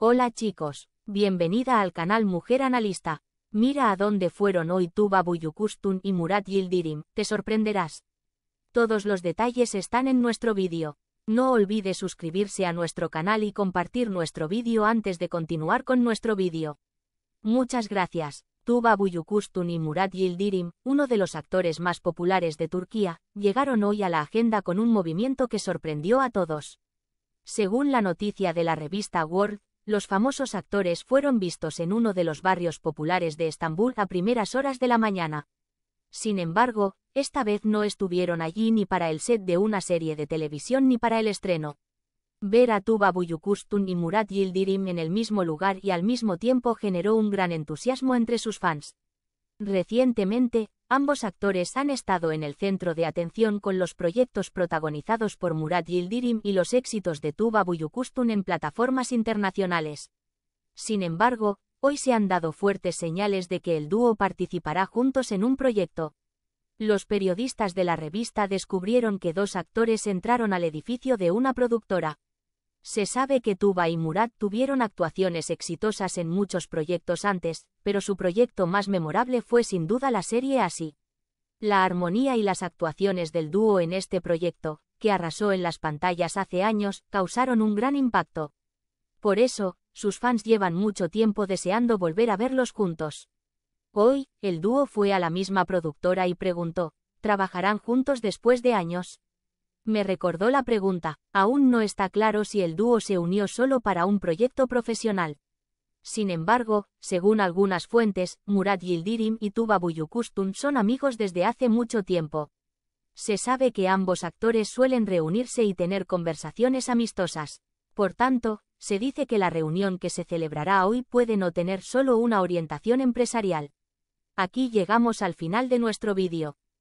Hola chicos, bienvenida al canal Mujer Analista. Mira a dónde fueron hoy Tuba Buyukustun y Murat Yildirim, te sorprenderás. Todos los detalles están en nuestro vídeo. No olvides suscribirse a nuestro canal y compartir nuestro vídeo antes de continuar con nuestro vídeo. Muchas gracias. Tuba Buyukustun y Murat Yildirim, uno de los actores más populares de Turquía, llegaron hoy a la agenda con un movimiento que sorprendió a todos. Según la noticia de la revista World los famosos actores fueron vistos en uno de los barrios populares de Estambul a primeras horas de la mañana. Sin embargo, esta vez no estuvieron allí ni para el set de una serie de televisión ni para el estreno. Ver a Tuba Buyukustun y Murat Yildirim en el mismo lugar y al mismo tiempo generó un gran entusiasmo entre sus fans. Recientemente, Ambos actores han estado en el centro de atención con los proyectos protagonizados por Murat Yildirim y los éxitos de Tuba Buyukustun en plataformas internacionales. Sin embargo, hoy se han dado fuertes señales de que el dúo participará juntos en un proyecto. Los periodistas de la revista descubrieron que dos actores entraron al edificio de una productora. Se sabe que Tuba y Murat tuvieron actuaciones exitosas en muchos proyectos antes, pero su proyecto más memorable fue sin duda la serie Así. La armonía y las actuaciones del dúo en este proyecto, que arrasó en las pantallas hace años, causaron un gran impacto. Por eso, sus fans llevan mucho tiempo deseando volver a verlos juntos. Hoy, el dúo fue a la misma productora y preguntó, ¿trabajarán juntos después de años? me recordó la pregunta, aún no está claro si el dúo se unió solo para un proyecto profesional. Sin embargo, según algunas fuentes, Murat Yildirim y Tuba Buyukustun son amigos desde hace mucho tiempo. Se sabe que ambos actores suelen reunirse y tener conversaciones amistosas. Por tanto, se dice que la reunión que se celebrará hoy puede no tener solo una orientación empresarial. Aquí llegamos al final de nuestro vídeo.